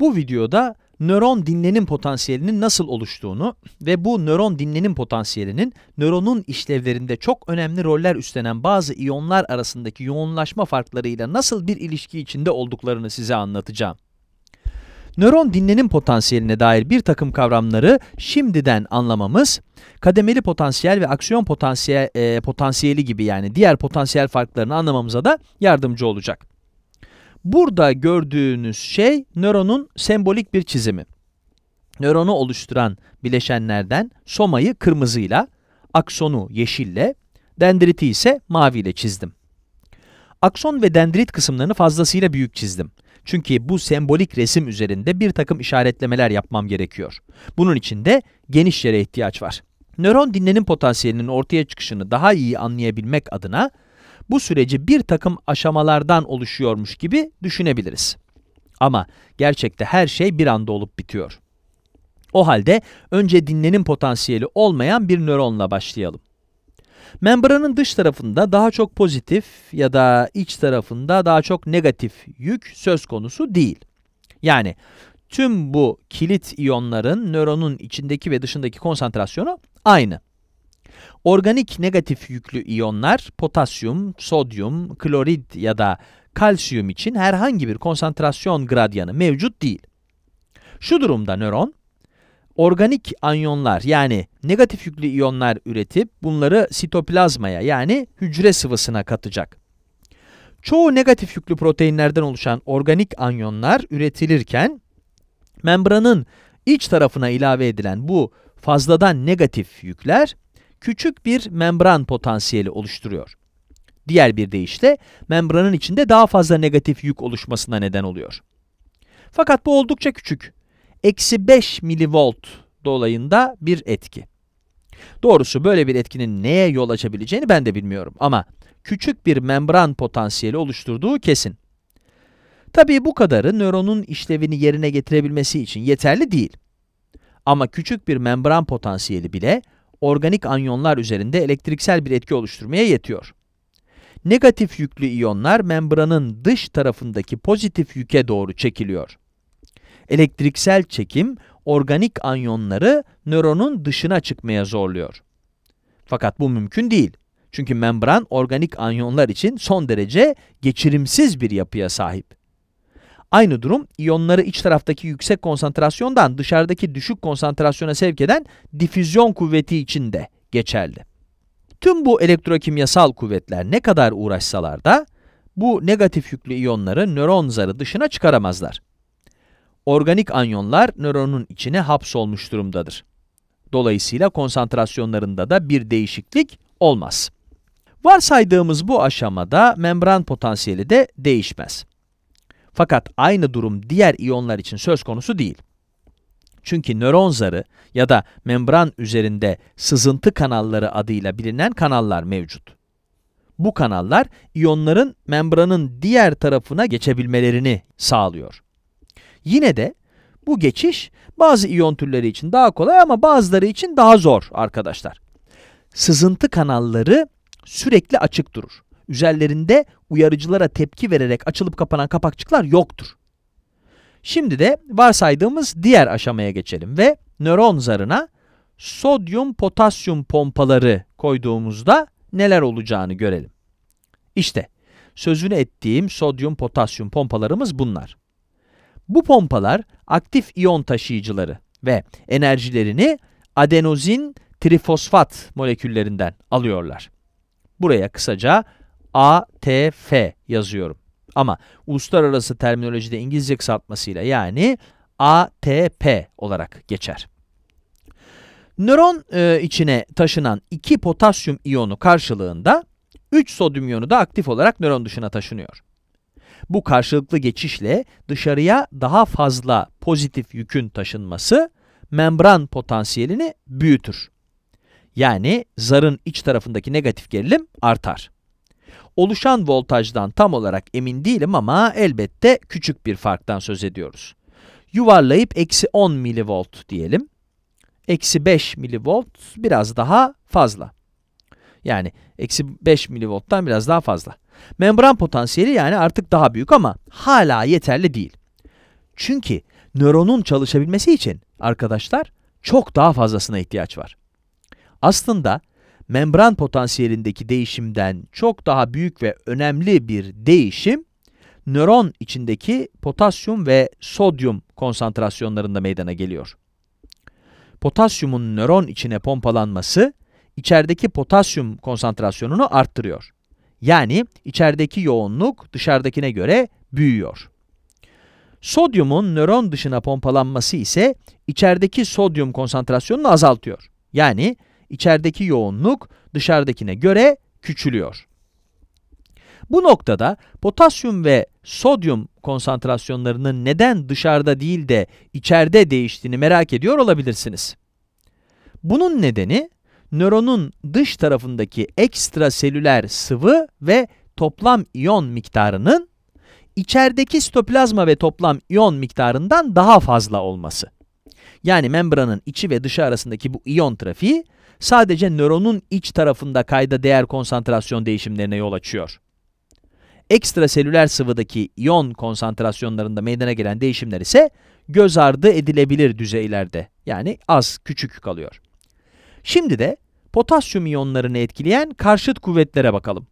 Bu videoda nöron dinlenim potansiyelinin nasıl oluştuğunu ve bu nöron dinlenim potansiyelinin nöronun işlevlerinde çok önemli roller üstlenen bazı iyonlar arasındaki yoğunlaşma farklarıyla nasıl bir ilişki içinde olduklarını size anlatacağım. Nöron dinlenim potansiyeline dair bir takım kavramları şimdiden anlamamız, kademeli potansiyel ve aksiyon potansiyel, e, potansiyeli gibi yani diğer potansiyel farklarını anlamamıza da yardımcı olacak. Burada gördüğünüz şey nöronun sembolik bir çizimi. Nöronu oluşturan bileşenlerden somayı kırmızıyla, aksonu yeşille, dendriti ise maviyle çizdim. Akson ve dendrit kısımlarını fazlasıyla büyük çizdim. Çünkü bu sembolik resim üzerinde bir takım işaretlemeler yapmam gerekiyor. Bunun için de geniş yere ihtiyaç var. Nöron dinlenim potansiyelinin ortaya çıkışını daha iyi anlayabilmek adına bu süreci bir takım aşamalardan oluşuyormuş gibi düşünebiliriz. Ama gerçekte her şey bir anda olup bitiyor. O halde önce dinlenim potansiyeli olmayan bir nöronla başlayalım. Membranın dış tarafında daha çok pozitif ya da iç tarafında daha çok negatif yük söz konusu değil. Yani tüm bu kilit iyonların nöronun içindeki ve dışındaki konsantrasyonu aynı. Organik negatif yüklü iyonlar potasyum, sodyum, klorid ya da kalsiyum için herhangi bir konsantrasyon gradyanı mevcut değil. Şu durumda nöron, organik anyonlar yani negatif yüklü iyonlar üretip bunları sitoplazmaya yani hücre sıvısına katacak. Çoğu negatif yüklü proteinlerden oluşan organik anyonlar üretilirken, membranın iç tarafına ilave edilen bu fazladan negatif yükler, küçük bir membran potansiyeli oluşturuyor. Diğer bir deyişle membranın içinde daha fazla negatif yük oluşmasına neden oluyor. Fakat bu oldukça küçük. Eksi 5 milivolt dolayında bir etki. Doğrusu böyle bir etkinin neye yol açabileceğini ben de bilmiyorum ama küçük bir membran potansiyeli oluşturduğu kesin. Tabii bu kadarı nöronun işlevini yerine getirebilmesi için yeterli değil. Ama küçük bir membran potansiyeli bile organik anyonlar üzerinde elektriksel bir etki oluşturmaya yetiyor. Negatif yüklü iyonlar membranın dış tarafındaki pozitif yüke doğru çekiliyor. Elektriksel çekim organik anyonları nöronun dışına çıkmaya zorluyor. Fakat bu mümkün değil. Çünkü membran organik anyonlar için son derece geçirimsiz bir yapıya sahip. Aynı durum iyonları iç taraftaki yüksek konsantrasyondan dışarıdaki düşük konsantrasyona sevk eden difüzyon kuvveti için de geçerli. Tüm bu elektrokimyasal kuvvetler ne kadar uğraşsalar da bu negatif yüklü iyonları nöron zarı dışına çıkaramazlar. Organik anyonlar nöronun içine hapsolmuş durumdadır. Dolayısıyla konsantrasyonlarında da bir değişiklik olmaz. Varsaydığımız bu aşamada membran potansiyeli de değişmez. Fakat aynı durum diğer iyonlar için söz konusu değil. Çünkü nöron zarı ya da membran üzerinde sızıntı kanalları adıyla bilinen kanallar mevcut. Bu kanallar iyonların membranın diğer tarafına geçebilmelerini sağlıyor. Yine de bu geçiş bazı iyon türleri için daha kolay ama bazıları için daha zor arkadaşlar. Sızıntı kanalları sürekli açık durur. Üzerlerinde uyarıcılara tepki vererek açılıp kapanan kapakçıklar yoktur. Şimdi de varsaydığımız diğer aşamaya geçelim ve nöron zarına sodyum potasyum pompaları koyduğumuzda neler olacağını görelim. İşte sözünü ettiğim sodyum potasyum pompalarımız bunlar. Bu pompalar aktif iyon taşıyıcıları ve enerjilerini adenozin trifosfat moleküllerinden alıyorlar. Buraya kısaca ATF yazıyorum. Ama uluslararası terminolojide İngilizce kısaltmasıyla yani ATP olarak geçer. Nöron e, içine taşınan 2 potasyum iyonu karşılığında 3 sodyum iyonu da aktif olarak nöron dışına taşınıyor. Bu karşılıklı geçişle dışarıya daha fazla pozitif yükün taşınması membran potansiyelini büyütür. Yani zarın iç tarafındaki negatif gerilim artar. Oluşan voltajdan tam olarak emin değilim ama elbette küçük bir farktan söz ediyoruz. Yuvarlayıp eksi 10 milivolt diyelim. Eksi 5 milivolt biraz daha fazla. Yani eksi 5 milivolttan biraz daha fazla. Membran potansiyeli yani artık daha büyük ama hala yeterli değil. Çünkü nöronun çalışabilmesi için arkadaşlar çok daha fazlasına ihtiyaç var. Aslında membran potansiyelindeki değişimden çok daha büyük ve önemli bir değişim nöron içindeki potasyum ve sodyum konsantrasyonlarında meydana geliyor. Potasyumun nöron içine pompalanması içerideki potasyum konsantrasyonunu arttırıyor. Yani içerideki yoğunluk dışarıdakine göre büyüyor. Sodyumun nöron dışına pompalanması ise içerideki sodyum konsantrasyonunu azaltıyor. Yani içerideki yoğunluk dışarıdakine göre küçülüyor. Bu noktada potasyum ve sodyum konsantrasyonlarının neden dışarıda değil de içeride değiştiğini merak ediyor olabilirsiniz. Bunun nedeni nöronun dış tarafındaki ekstraselüler sıvı ve toplam iyon miktarının içerideki sitoplazma ve toplam iyon miktarından daha fazla olması. Yani membranın içi ve dışı arasındaki bu iyon trafiği sadece nöronun iç tarafında kayda değer konsantrasyon değişimlerine yol açıyor. Ekstraselüler sıvıdaki iyon konsantrasyonlarında meydana gelen değişimler ise göz ardı edilebilir düzeylerde yani az, küçük kalıyor. Şimdi de potasyum iyonlarını etkileyen karşıt kuvvetlere bakalım.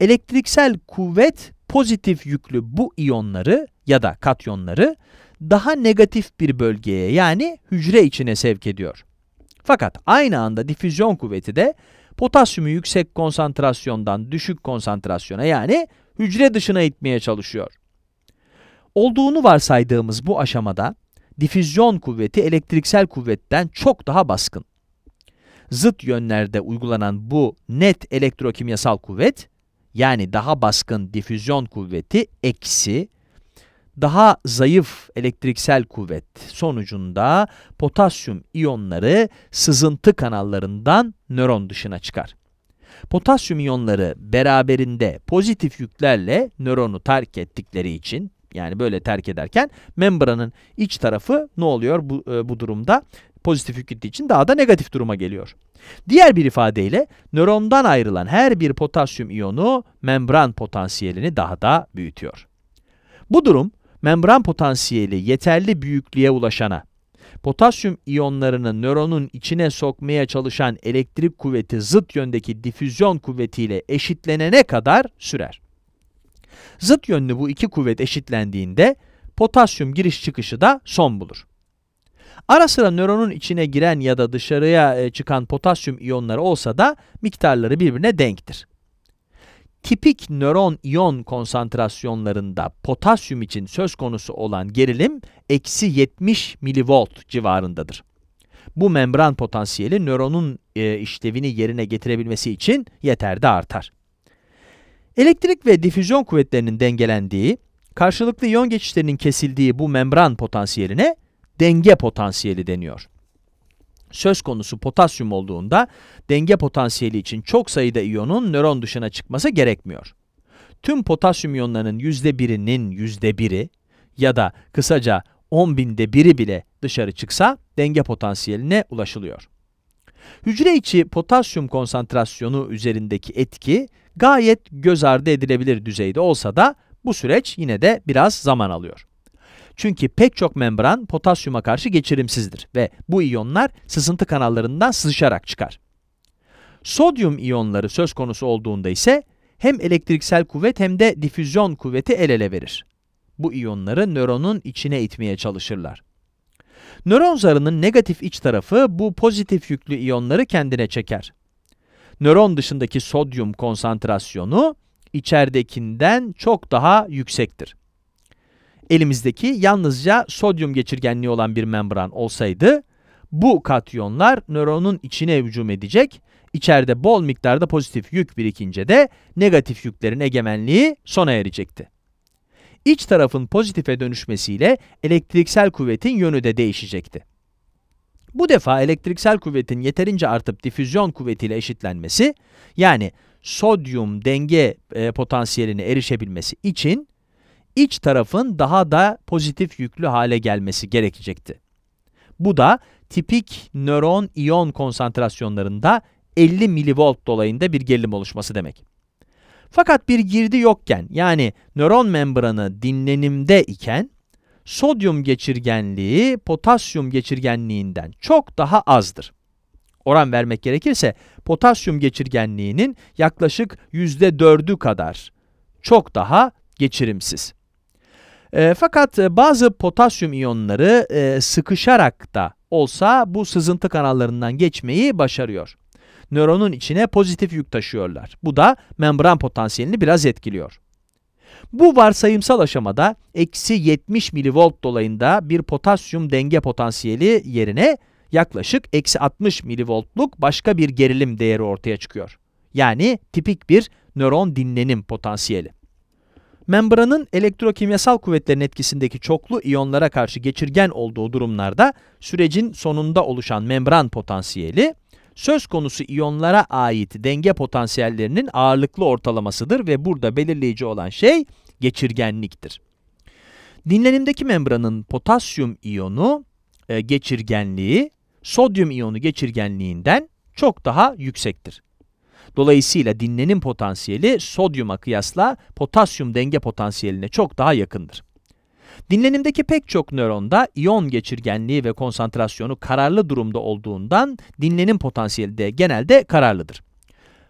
Elektriksel kuvvet pozitif yüklü bu iyonları ya da katyonları daha negatif bir bölgeye yani hücre içine sevk ediyor. Fakat aynı anda difüzyon kuvveti de potasyumu yüksek konsantrasyondan düşük konsantrasyona yani hücre dışına itmeye çalışıyor. Olduğunu varsaydığımız bu aşamada difüzyon kuvveti elektriksel kuvvetten çok daha baskın. Zıt yönlerde uygulanan bu net elektrokimyasal kuvvet yani daha baskın difüzyon kuvveti eksi daha zayıf elektriksel kuvvet sonucunda potasyum iyonları sızıntı kanallarından nöron dışına çıkar. Potasyum iyonları beraberinde pozitif yüklerle nöronu terk ettikleri için yani böyle terk ederken membranın iç tarafı ne oluyor bu, e, bu durumda? Pozitif yük gittiği için daha da negatif duruma geliyor. Diğer bir ifadeyle nörondan ayrılan her bir potasyum iyonu membran potansiyelini daha da büyütüyor. Bu durum membran potansiyeli yeterli büyüklüğe ulaşana, potasyum iyonlarını nöronun içine sokmaya çalışan elektrik kuvveti zıt yöndeki difüzyon kuvvetiyle eşitlenene kadar sürer. Zıt yönlü bu iki kuvvet eşitlendiğinde potasyum giriş çıkışı da son bulur. Ara sıra nöronun içine giren ya da dışarıya e, çıkan potasyum iyonları olsa da miktarları birbirine denktir tipik nöron iyon konsantrasyonlarında potasyum için söz konusu olan gerilim eksi 70 milivolt civarındadır. Bu membran potansiyeli nöronun e, işlevini yerine getirebilmesi için yeterli artar. Elektrik ve difüzyon kuvvetlerinin dengelendiği, karşılıklı iyon geçişlerinin kesildiği bu membran potansiyeline denge potansiyeli deniyor söz konusu potasyum olduğunda denge potansiyeli için çok sayıda iyonun nöron dışına çıkması gerekmiyor. Tüm potasyum iyonlarının %1'inin %1'i ya da kısaca 10 binde biri bile dışarı çıksa denge potansiyeline ulaşılıyor. Hücre içi potasyum konsantrasyonu üzerindeki etki gayet göz ardı edilebilir düzeyde olsa da bu süreç yine de biraz zaman alıyor. Çünkü pek çok membran potasyuma karşı geçirimsizdir ve bu iyonlar sızıntı kanallarından sızışarak çıkar. Sodyum iyonları söz konusu olduğunda ise hem elektriksel kuvvet hem de difüzyon kuvveti el ele verir. Bu iyonları nöronun içine itmeye çalışırlar. Nöron zarının negatif iç tarafı bu pozitif yüklü iyonları kendine çeker. Nöron dışındaki sodyum konsantrasyonu içeridekinden çok daha yüksektir elimizdeki yalnızca sodyum geçirgenliği olan bir membran olsaydı bu katyonlar nöronun içine hücum edecek. içeride bol miktarda pozitif yük birikince de negatif yüklerin egemenliği sona erecekti. İç tarafın pozitife dönüşmesiyle elektriksel kuvvetin yönü de değişecekti. Bu defa elektriksel kuvvetin yeterince artıp difüzyon kuvvetiyle eşitlenmesi, yani sodyum denge e, potansiyeline erişebilmesi için iç tarafın daha da pozitif yüklü hale gelmesi gerekecekti. Bu da tipik nöron iyon konsantrasyonlarında 50 milivolt dolayında bir gerilim oluşması demek. Fakat bir girdi yokken yani nöron membranı dinlenimde iken sodyum geçirgenliği potasyum geçirgenliğinden çok daha azdır. Oran vermek gerekirse potasyum geçirgenliğinin yaklaşık %4'ü kadar çok daha geçirimsiz. Ee, e, fakat bazı potasyum iyonları e, sıkışarak da olsa bu sızıntı kanallarından geçmeyi başarıyor. Nöronun içine pozitif yük taşıyorlar. Bu da membran potansiyelini biraz etkiliyor. Bu varsayımsal aşamada eksi 70 milivolt dolayında bir potasyum denge potansiyeli yerine yaklaşık eksi 60 milivoltluk başka bir gerilim değeri ortaya çıkıyor. Yani tipik bir nöron dinlenim potansiyeli membranın elektrokimyasal kuvvetlerin etkisindeki çoklu iyonlara karşı geçirgen olduğu durumlarda sürecin sonunda oluşan membran potansiyeli, söz konusu iyonlara ait denge potansiyellerinin ağırlıklı ortalamasıdır ve burada belirleyici olan şey geçirgenliktir. Dinlenimdeki membranın potasyum iyonu e, geçirgenliği, sodyum iyonu geçirgenliğinden çok daha yüksektir. Dolayısıyla dinlenim potansiyeli sodyuma kıyasla potasyum denge potansiyeline çok daha yakındır. Dinlenimdeki pek çok nöronda iyon geçirgenliği ve konsantrasyonu kararlı durumda olduğundan dinlenim potansiyeli de genelde kararlıdır.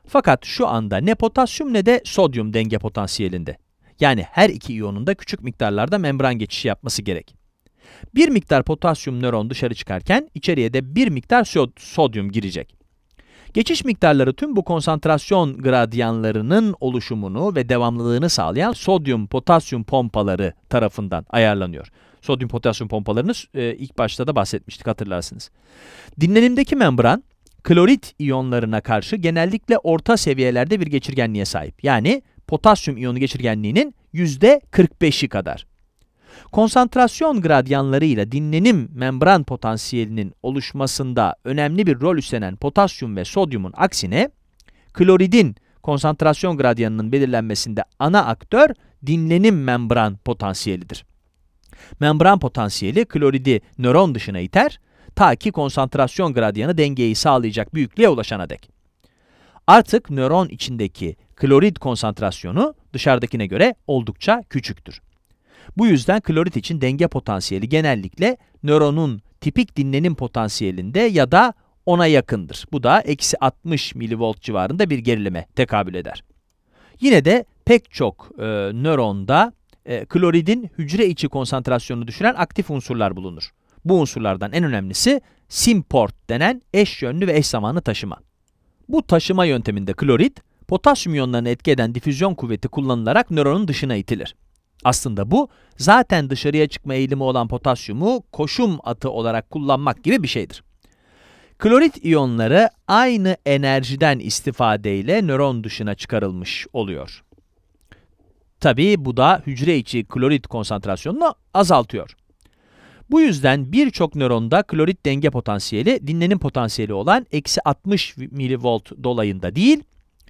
Fakat şu anda ne potasyum ne de sodyum denge potansiyelinde. Yani her iki iyonun da küçük miktarlarda membran geçişi yapması gerek. Bir miktar potasyum nöron dışarı çıkarken içeriye de bir miktar sodyum girecek. Geçiş miktarları tüm bu konsantrasyon gradyanlarının oluşumunu ve devamlılığını sağlayan sodyum potasyum pompaları tarafından ayarlanıyor. Sodyum potasyum pompalarını e, ilk başta da bahsetmiştik hatırlarsınız. Dinlenimdeki membran klorit iyonlarına karşı genellikle orta seviyelerde bir geçirgenliğe sahip. Yani potasyum iyonu geçirgenliğinin %45'i kadar. Konsantrasyon gradyanlarıyla dinlenim membran potansiyelinin oluşmasında önemli bir rol üstlenen potasyum ve sodyumun aksine kloridin konsantrasyon gradyanının belirlenmesinde ana aktör dinlenim membran potansiyelidir. Membran potansiyeli kloridi nöron dışına iter ta ki konsantrasyon gradyanı dengeyi sağlayacak büyüklüğe ulaşana dek. Artık nöron içindeki klorid konsantrasyonu dışarıdakine göre oldukça küçüktür. Bu yüzden klorit için denge potansiyeli genellikle nöronun tipik dinlenim potansiyelinde ya da ona yakındır. Bu da eksi 60 milivolt civarında bir gerilime tekabül eder. Yine de pek çok e, nöronda e, kloridin hücre içi konsantrasyonunu düşüren aktif unsurlar bulunur. Bu unsurlardan en önemlisi simport denen eş yönlü ve eş zamanlı taşıma. Bu taşıma yönteminde klorit, potasyum iyonlarını etki eden difüzyon kuvveti kullanılarak nöronun dışına itilir. Aslında bu zaten dışarıya çıkma eğilimi olan potasyumu koşum atı olarak kullanmak gibi bir şeydir. Klorit iyonları aynı enerjiden istifadeyle nöron dışına çıkarılmış oluyor. Tabii bu da hücre içi klorit konsantrasyonunu azaltıyor. Bu yüzden birçok nöronda klorit denge potansiyeli dinlenim potansiyeli olan eksi 60 milivolt dolayında değil,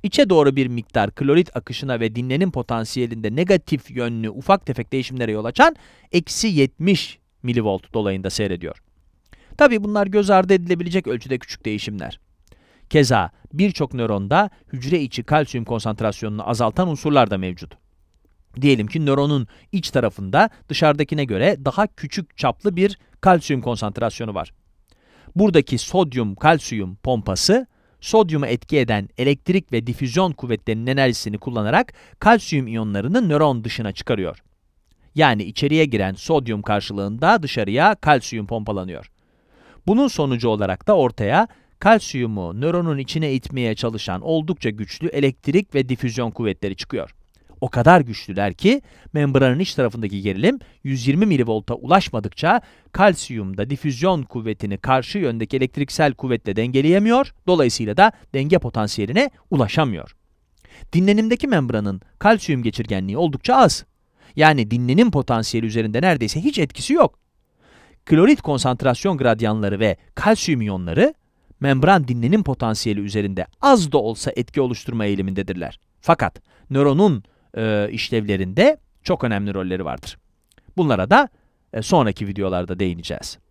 İçe doğru bir miktar klorit akışına ve dinlenim potansiyelinde negatif yönlü ufak tefek değişimlere yol açan eksi 70 milivolt dolayında seyrediyor. Tabi bunlar göz ardı edilebilecek ölçüde küçük değişimler. Keza birçok nöronda hücre içi kalsiyum konsantrasyonunu azaltan unsurlar da mevcut. Diyelim ki nöronun iç tarafında dışarıdakine göre daha küçük çaplı bir kalsiyum konsantrasyonu var. Buradaki sodyum kalsiyum pompası sodyuma etki eden elektrik ve difüzyon kuvvetlerinin enerjisini kullanarak kalsiyum iyonlarını nöron dışına çıkarıyor. Yani içeriye giren sodyum karşılığında dışarıya kalsiyum pompalanıyor. Bunun sonucu olarak da ortaya kalsiyumu nöronun içine itmeye çalışan oldukça güçlü elektrik ve difüzyon kuvvetleri çıkıyor o kadar güçlüler ki membranın iç tarafındaki gerilim 120 milivolta ulaşmadıkça kalsiyum da difüzyon kuvvetini karşı yöndeki elektriksel kuvvetle dengeleyemiyor. Dolayısıyla da denge potansiyeline ulaşamıyor. Dinlenimdeki membranın kalsiyum geçirgenliği oldukça az. Yani dinlenim potansiyeli üzerinde neredeyse hiç etkisi yok. Klorit konsantrasyon gradyanları ve kalsiyum iyonları membran dinlenim potansiyeli üzerinde az da olsa etki oluşturma eğilimindedirler. Fakat nöronun e, işlevlerinde çok önemli rolleri vardır. Bunlara da e, sonraki videolarda değineceğiz.